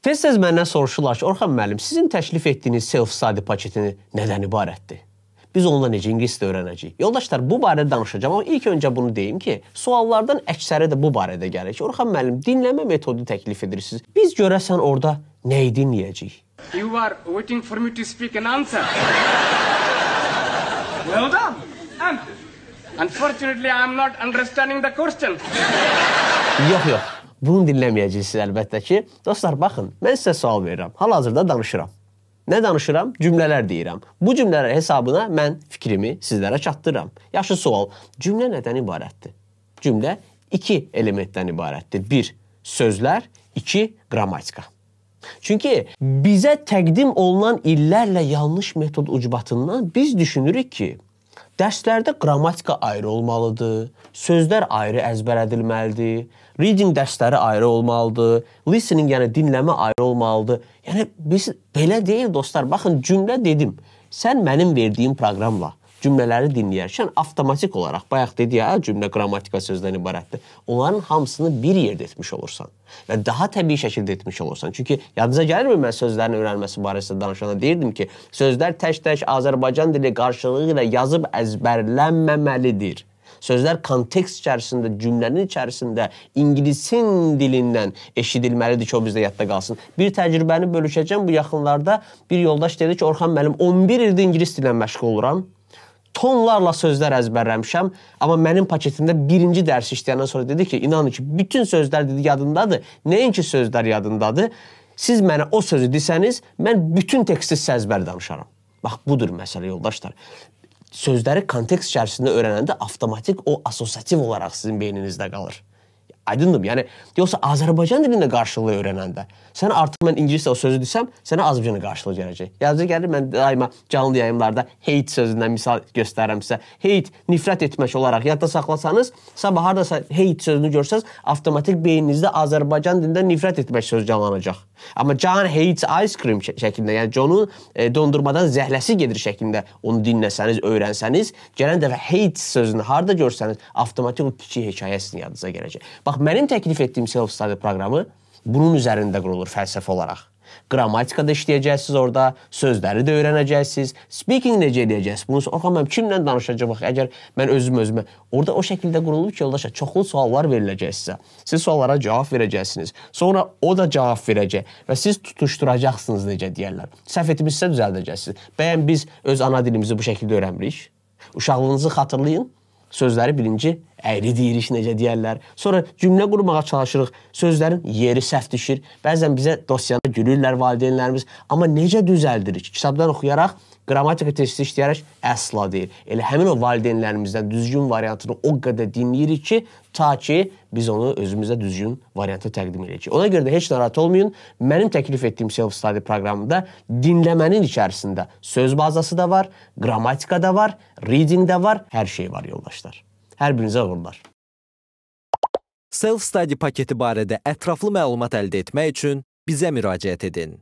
Tez-tez məndən soruşurlar ki, Orxan müəllim, sizin təklif etdiyiniz self-study paketini nədən ibarətdir? Biz onunla necə ingiliscə öyrənəcəyik? Yoldaşlar, bu barədə danışacağam, amma ilk öncə bunu deyim ki, suallardan əksəri də bu barədə gəlir ki, Orxan müəllim, dinləmə metodu təklif edirsiniz. Biz görəsən orada nə dinləyəcəyik? You are waiting for me to speak an answer. well done. And unfortunately, I am not understanding the question. yox, yox. Bunu dinləməyəcəksiniz əlbəttə ki. Dostlar, baxın, mən sizə sual verirəm. Hal-hazırda danışıram. Nə danışıram? Cümlələr deyirəm. Bu cümlələr hesabına mən fikrimi sizlərə çatdırıram. Yaxşı sual. Cümlə nədən ibarətdir? Cümlə 2 elementdən ibarətdir. 1 sözlər, 2 qrammatika. Çünki bizə təqdim olunan illərlə yanlış metod ucbatından biz düşünürük ki, Dərslərdə qrammatika ayrı olmalıdır, sözlər ayrı əzbər edilməlidir, reading dərsləri ayrı olmalıdır, listening yəni dinləmə ayrı olmalıdır. Yəni biz belə deyil dostlar. Baxın cümlə dedim. Sən mənim verdiyim proqramla cümlələri dinləyərkən avtomatik olaraq bayaq dedi ya cümlə qrammatika sözdən ibarətdir. Onların hamısını bir yerdə etmiş olursan və daha təbii şəkildə etmiş olursan. Çünki yadınıza gəlirmi mən sözlərin öyrənməsi barəsində danışanda deyirdim ki, sözlər tək-tək Azərbaycan dili qarşılığı ilə yazıb əzbərlənməməlidir. Sözlər kontekst içərisində, cümlənin içərisində ingilisin dilindən eşidilməlidir ki, o bizdə yadda qalsın. Bir təcrübəni bölüşəcəm bu yaxınlarda. Bir yoldaş dedi ki, Orxan müəllim 11 ildir ingilis dilindən məşğul oluram tonlarla sözlər əzbərləmişəm, amma mənim paketimdə birinci dərs işləyəndən sonra dedi ki, inanın ki, bütün sözlər dedi yadındadır. Nəinki sözlər yadındadır. Siz mənə o sözü desəniz, mən bütün teksti səzbər danışaram. Bax budur məsələ yoldaşlar. Sözləri kontekst içərisində öyrənəndə avtomatik o assosiativ olaraq sizin beyninizdə qalır aydındır. Yəni yoxsa Azərbaycan dilində qarşılığı öyrənəndə sənə artıq mən ingiliscə o sözü desəm, sənə Azərbaycanla qarşılığı gələcək. Yazıcı gəlir mən daima canlı yayımlarda hate sözündən misal göstərirəm sizə. Hate nifrət etmək olaraq yadda saxlasanız, sabah hardasa hate sözünü görsəz, avtomatik beyninizdə Azərbaycan dilində nifrət etmək sözü canlanacaq. Amma John hates ice cream şəklində, yəni Johnun e, dondurmadan zəhləsi gedir şəklində onu dinləsəniz, öyrənsəniz, gələn dəfə hate sözünü harda görsəniz, avtomatik o kiçik hekayəsini yadınıza gələcək. Bax mənim təklif etdiyim self-study proqramı bunun üzərində qurulur fəlsəfə olaraq. Qrammatika da işləyəcəksiniz orada, sözləri də öyrənəcəksiniz, speaking necə edəcəksiniz? Bunu oxu mən kimlə danışacağam axı? Əgər mən özüm özümə orada o şəkildə qurulub ki, yoldaşa çoxlu suallar veriləcək sizə. Siz suallara cavab verəcəksiniz. Sonra o da cavab verəcək və siz tutuşduracaqsınız necə deyirlər. Səhv etmisinizsə düzəldəcəksiniz. Bəyən biz öz ana dilimizi bu şəkildə öyrənmirik. Uşaqlığınızı xatırlayın. Sözləri birinci əyri deyirik necə deyərlər. Sonra cümlə qurmağa çalışırıq. Sözlərin yeri səhv düşür. Bəzən bizə dosyada gülürlər valideynlərimiz, amma necə düzəldirik? Kitabdan oxuyaraq qrammatika testi işləyərək əsla deyil. Elə həmin o valideynlərimizdən düzgün variantını o qədər dinləyirik ki, ta ki biz onu özümüzə düzgün variantı təqdim edəcəyik. Ona görə də heç narahat olmayın. Mənim təklif etdiyim self study proqramında dinləmənin içərisində söz bazası da var, qrammatika da var, reading də var, hər şey var yoldaşlar. Hər birinizə uğurlar. Self-study paketi barədə ətraflı məlumat əldə etmək üçün bizə müraciət edin.